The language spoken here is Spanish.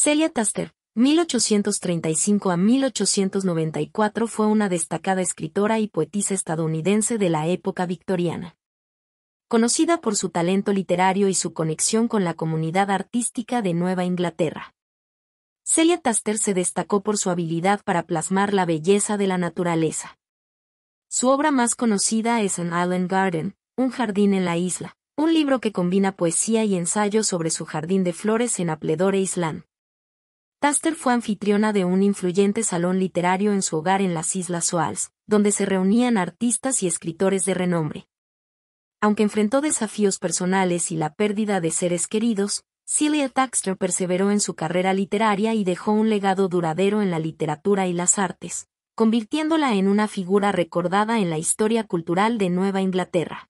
Celia Taster, 1835 a 1894 fue una destacada escritora y poetisa estadounidense de la época victoriana. Conocida por su talento literario y su conexión con la comunidad artística de Nueva Inglaterra. Celia Taster se destacó por su habilidad para plasmar la belleza de la naturaleza. Su obra más conocida es An Island Garden, Un jardín en la isla, un libro que combina poesía y ensayos sobre su jardín de flores en Apledore Island, Taster fue anfitriona de un influyente salón literario en su hogar en las Islas Soals, donde se reunían artistas y escritores de renombre. Aunque enfrentó desafíos personales y la pérdida de seres queridos, Celia Taxter perseveró en su carrera literaria y dejó un legado duradero en la literatura y las artes, convirtiéndola en una figura recordada en la historia cultural de Nueva Inglaterra.